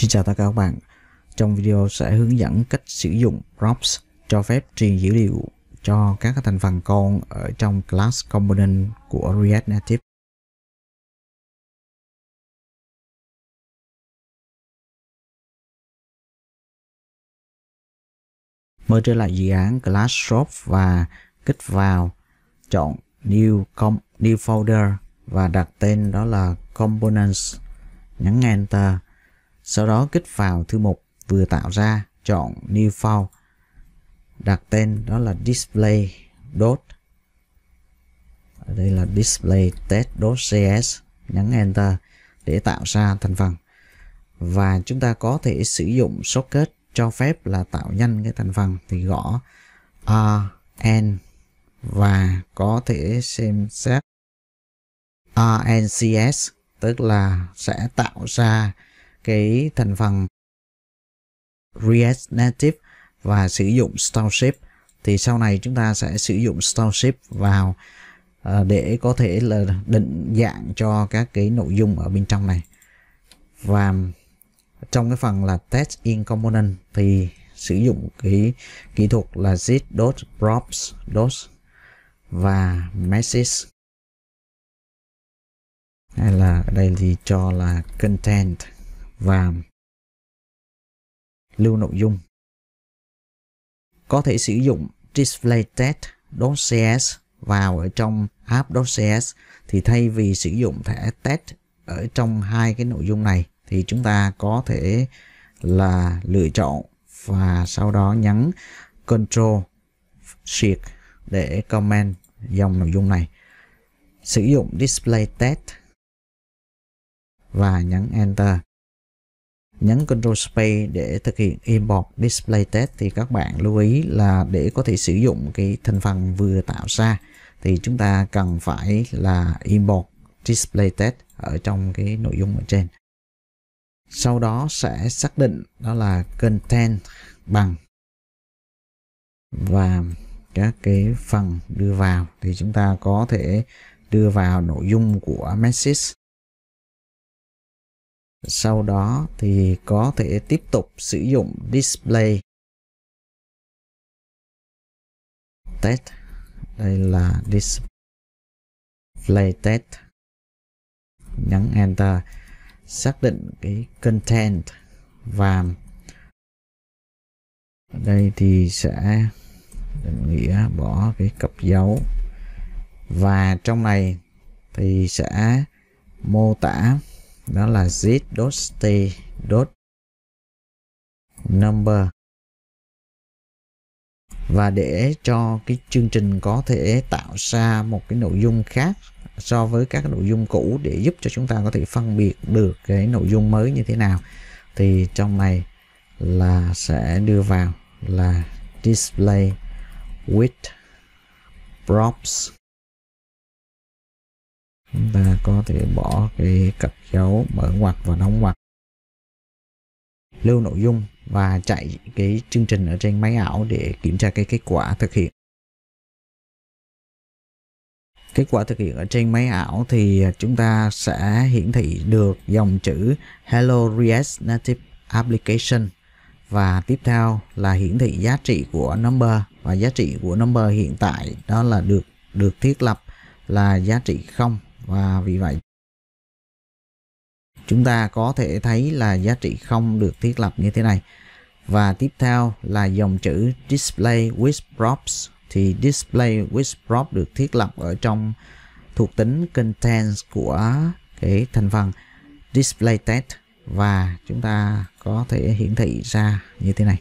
Xin chào tất cả các bạn Trong video sẽ hướng dẫn cách sử dụng props cho phép truyền dữ liệu cho các thành phần con ở trong class component của React Native Mở trở lại dự án class shop và kích vào chọn new com new folder và đặt tên đó là components nhấn enter sau đó kích vào thư mục vừa tạo ra, chọn New File, đặt tên đó là Display dot ở đây là display test cs, nhấn enter để tạo ra thành phần và chúng ta có thể sử dụng socket cho phép là tạo nhanh cái thành phần thì gõ rn và có thể xem xét rncs tức là sẽ tạo ra cái thành phần React Native và sử dụng Starship thì sau này chúng ta sẽ sử dụng Starship vào ờ, để có thể là định dạng cho các cái nội dung ở bên trong này và trong cái phần là test in component thì sử dụng cái kỹ thuật là zip dot props dot và message hay là ở đây thì cho là content và lưu nội dung. Có thể sử dụng display test.cs vào ở trong app.cs thì thay vì sử dụng thẻ test ở trong hai cái nội dung này thì chúng ta có thể là lựa chọn và sau đó nhấn control Shift để comment dòng nội dung này. Sử dụng display test và nhấn enter nhấn Ctrl Space để thực hiện Import Display Test thì các bạn lưu ý là để có thể sử dụng cái thành phần vừa tạo ra thì chúng ta cần phải là Import Display Test ở trong cái nội dung ở trên. Sau đó sẽ xác định đó là Content bằng và các cái phần đưa vào thì chúng ta có thể đưa vào nội dung của message sau đó thì có thể tiếp tục sử dụng display test. Đây là display test. Nhấn enter. Xác định cái content và đây thì sẽ định nghĩa bỏ cái cặp dấu và trong này thì sẽ mô tả đó là z dot state dot number và để cho cái chương trình có thể tạo ra một cái nội dung khác so với các nội dung cũ để giúp cho chúng ta có thể phân biệt được cái nội dung mới như thế nào thì trong này là sẽ đưa vào là display with props chúng ta có thể bỏ cái cặp dấu mở ngoặc và đóng ngoặc lưu nội dung và chạy cái chương trình ở trên máy ảo để kiểm tra cái kết quả thực hiện kết quả thực hiện ở trên máy ảo thì chúng ta sẽ hiển thị được dòng chữ Hello React Native Application và tiếp theo là hiển thị giá trị của number và giá trị của number hiện tại đó là được được thiết lập là giá trị 0 và vì vậy chúng ta có thể thấy là giá trị không được thiết lập như thế này và tiếp theo là dòng chữ display with props thì display with props được thiết lập ở trong thuộc tính contents của cái thành phần display text và chúng ta có thể hiển thị ra như thế này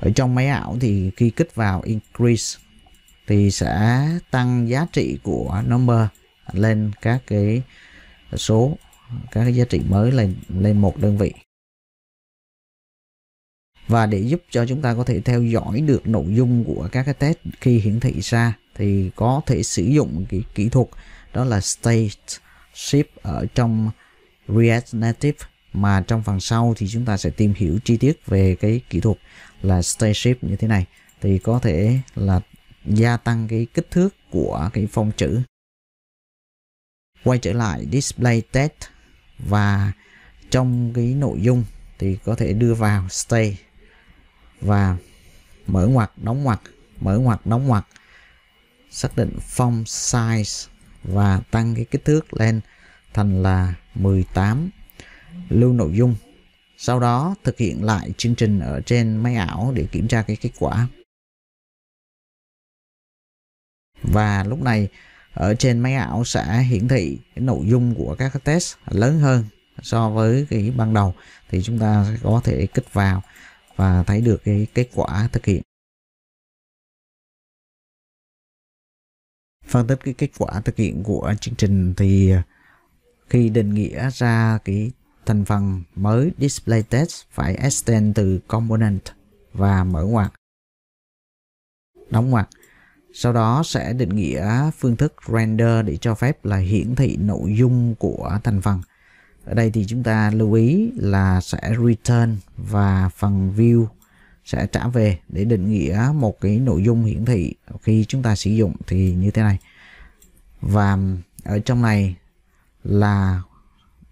ở trong máy ảo thì khi kích vào increase thì sẽ tăng giá trị của number lên các cái số các cái giá trị mới lên lên một đơn vị và để giúp cho chúng ta có thể theo dõi được nội dung của các cái test khi hiển thị ra thì có thể sử dụng cái kỹ thuật đó là state shift ở trong React Native mà trong phần sau thì chúng ta sẽ tìm hiểu chi tiết về cái kỹ thuật là state shift như thế này thì có thể là gia tăng cái kích thước của cái phông chữ. Quay trở lại display text và trong cái nội dung thì có thể đưa vào stay và mở ngoặc đóng ngoặc mở ngoặc đóng ngoặc xác định font size và tăng cái kích thước lên thành là 18 lưu nội dung sau đó thực hiện lại chương trình ở trên máy ảo để kiểm tra cái kết quả và lúc này ở trên máy ảo sẽ hiển thị cái nội dung của các cái test lớn hơn so với cái ban đầu thì chúng ta sẽ có thể kích vào và thấy được cái kết quả thực hiện phân tích cái kết quả thực hiện của chương trình thì à, khi định nghĩa ra cái thành phần mới display test phải extend từ component và mở ngoặc đóng ngoặc sau đó sẽ định nghĩa phương thức render để cho phép là hiển thị nội dung của thành phần. Ở đây thì chúng ta lưu ý là sẽ return và phần view sẽ trả về để định nghĩa một cái nội dung hiển thị khi chúng ta sử dụng thì như thế này. Và ở trong này là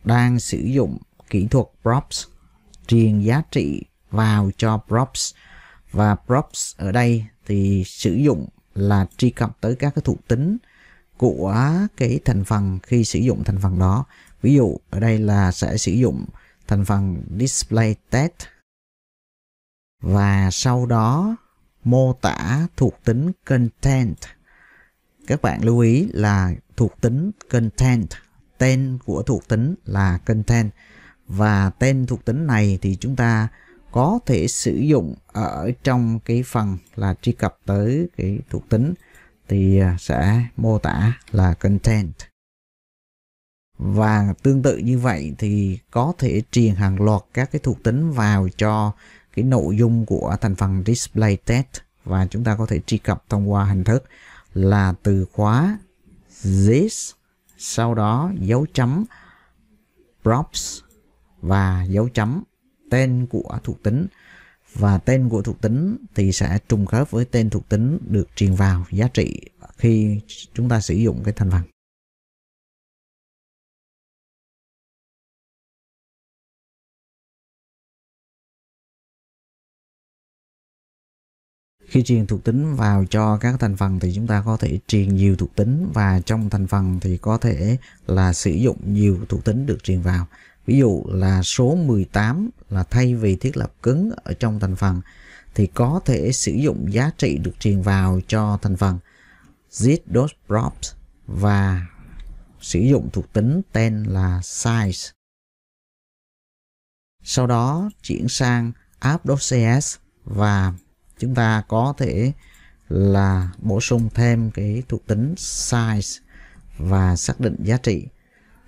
đang sử dụng kỹ thuật props truyền giá trị vào cho props và props ở đây thì sử dụng là truy cập tới các cái thuộc tính của cái thành phần khi sử dụng thành phần đó ví dụ ở đây là sẽ sử dụng thành phần display test và sau đó mô tả thuộc tính content các bạn lưu ý là thuộc tính content tên của thuộc tính là content và tên thuộc tính này thì chúng ta có thể sử dụng ở trong cái phần là truy cập tới cái thuộc tính thì à, sẽ mô tả là content và tương tự như vậy thì có thể truyền hàng loạt các cái thuộc tính vào cho cái nội dung của thành phần display test và chúng ta có thể truy cập thông qua hình thức là từ khóa this sau đó dấu chấm props và dấu chấm tên của thuộc tính và tên của thuộc tính thì sẽ trùng khớp với tên thuộc tính được truyền vào giá trị khi chúng ta sử dụng cái thành phần. Khi truyền thuộc tính vào cho các thành phần thì chúng ta có thể truyền nhiều thuộc tính và trong thành phần thì có thể là sử dụng nhiều thuộc tính được truyền vào Ví dụ là số 18 là thay vì thiết lập cứng ở trong thành phần thì có thể sử dụng giá trị được truyền vào cho thành phần z dose props và sử dụng thuộc tính tên là size. Sau đó chuyển sang app.cs và chúng ta có thể là bổ sung thêm cái thuộc tính size và xác định giá trị.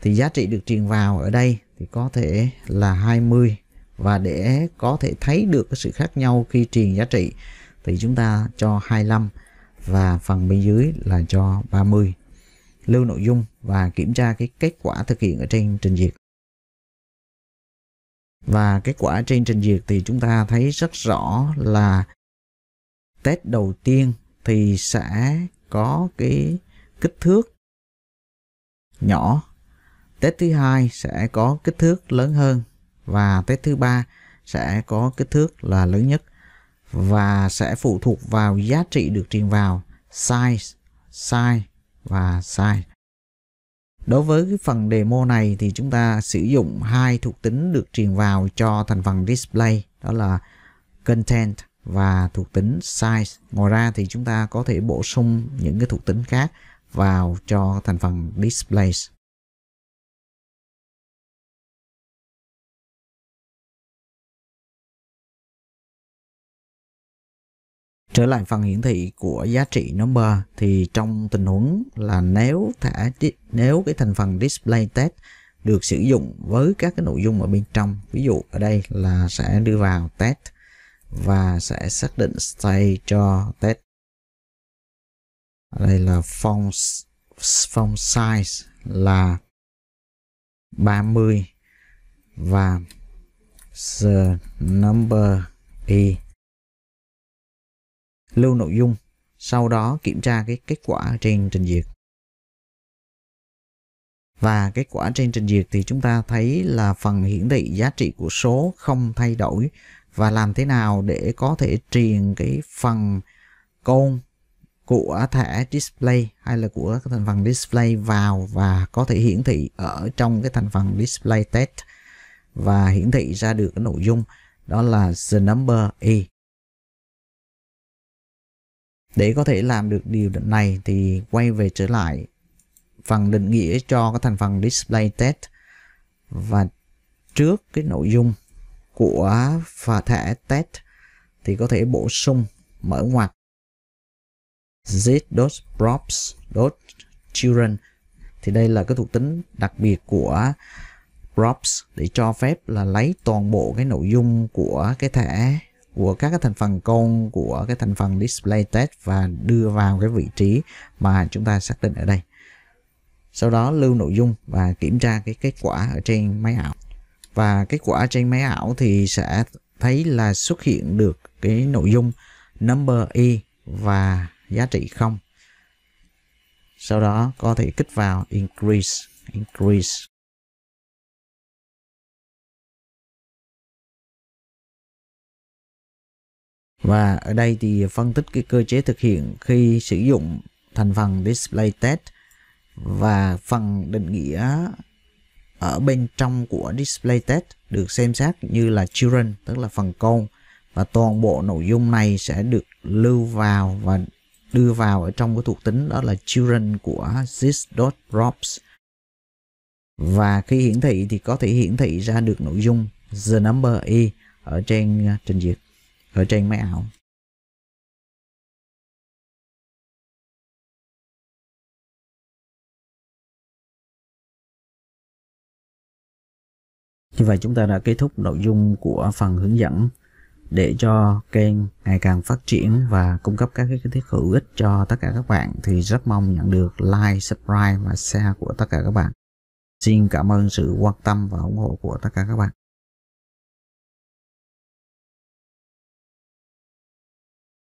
Thì giá trị được truyền vào ở đây thì có thể là 20 và để có thể thấy được cái sự khác nhau khi truyền giá trị thì chúng ta cho 25 và phần bên dưới là cho 30. Lưu nội dung và kiểm tra cái kết quả thực hiện ở trên trình duyệt. Và kết quả trên trình duyệt thì chúng ta thấy rất rõ là test đầu tiên thì sẽ có cái kích thước nhỏ Tết thứ hai sẽ có kích thước lớn hơn và Tết thứ ba sẽ có kích thước là lớn nhất và sẽ phụ thuộc vào giá trị được truyền vào size, size và size. Đối với cái phần demo này thì chúng ta sử dụng hai thuộc tính được truyền vào cho thành phần display đó là content và thuộc tính size. Ngoài ra thì chúng ta có thể bổ sung những cái thuộc tính khác vào cho thành phần display. trở lại phần hiển thị của giá trị number thì trong tình huống là nếu thả nếu cái thành phần display test được sử dụng với các cái nội dung ở bên trong ví dụ ở đây là sẽ đưa vào test và sẽ xác định style cho test đây là font font size là 30 và the number is lưu nội dung, sau đó kiểm tra cái kết quả trên trình duyệt. Và kết quả trên trình duyệt thì chúng ta thấy là phần hiển thị giá trị của số không thay đổi và làm thế nào để có thể truyền cái phần côn của thẻ display hay là của thành phần display vào và có thể hiển thị ở trong cái thành phần display test và hiển thị ra được cái nội dung đó là the number e để có thể làm được điều này thì quay về trở lại phần định nghĩa cho cái thành phần display test và trước cái nội dung của và thẻ test thì có thể bổ sung mở ngoặc z.props.children thì đây là cái thuộc tính đặc biệt của props để cho phép là lấy toàn bộ cái nội dung của cái thẻ của các cái thành phần con của cái thành phần display test và đưa vào cái vị trí mà chúng ta xác định ở đây sau đó lưu nội dung và kiểm tra cái kết quả ở trên máy ảo và kết quả trên máy ảo thì sẽ thấy là xuất hiện được cái nội dung number y e và giá trị không sau đó có thể kích vào increase increase Và ở đây thì phân tích cái cơ chế thực hiện khi sử dụng thành phần display test và phần định nghĩa ở bên trong của display test được xem xét như là children tức là phần con và toàn bộ nội dung này sẽ được lưu vào và đưa vào ở trong cái thuộc tính đó là children của sys.props và khi hiển thị thì có thể hiển thị ra được nội dung the number e ở trên trình duyệt ở trên máy ảo Như vậy chúng ta đã kết thúc nội dung của phần hướng dẫn để cho kênh ngày càng phát triển và cung cấp các cái kiến thức hữu ích cho tất cả các bạn thì rất mong nhận được like, subscribe và share của tất cả các bạn. Xin cảm ơn sự quan tâm và ủng hộ của tất cả các bạn.